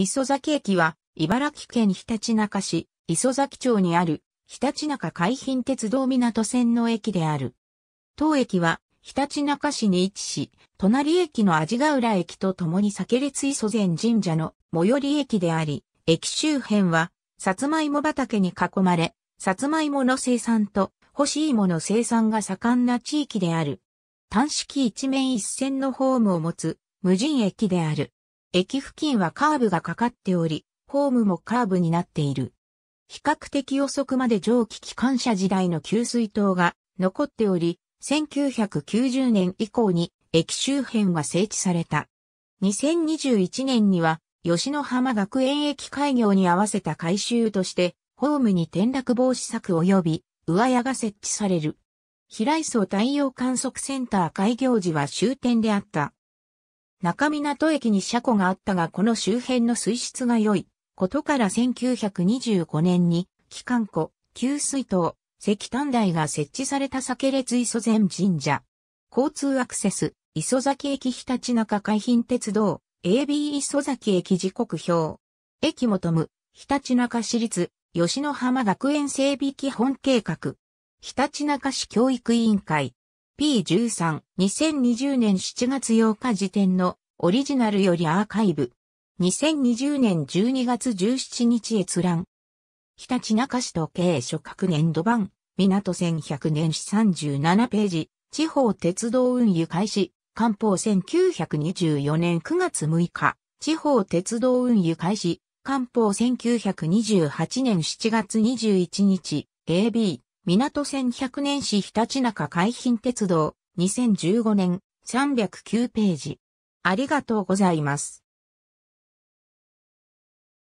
磯崎駅は、茨城県ひたちなか市、磯崎町にある、ひたちなか海浜鉄道港線の駅である。当駅は、ひたちなか市に位置し、隣駅の味ヶ浦駅と共に酒列磯前神社の最寄り駅であり、駅周辺は、さつまいも畑に囲まれ、さつまいもの生産と、干し芋の生産が盛んな地域である。単式一面一線のホームを持つ、無人駅である。駅付近はカーブがかかっており、ホームもカーブになっている。比較的遅くまで蒸気機関車時代の給水塔が残っており、1990年以降に駅周辺は整地された。2021年には吉野浜学園駅開業に合わせた改修として、ホームに転落防止策及び、上屋が設置される。平磯太陽観測センター開業時は終点であった。中港駅に車庫があったがこの周辺の水質が良いことから1925年に機関庫、給水塔、石炭台が設置された酒列磯前神社。交通アクセス、磯崎駅日立中海浜鉄道、AB 磯崎駅時刻表。駅求む、日立中市立、吉野浜学園整備基本計画。ひたちなか市教育委員会。P13、2020年7月8日時点のオリジナルよりアーカイブ。2020年12月17日閲覧。日立中市時計所各年度版、港線100年史37ページ、地方鉄道運輸開始、官報1924年9月6日、地方鉄道運輸開始、官報1928年7月21日、AB、港線100年た日立中海浜鉄道、2015年、309ページ。ありがとうございます。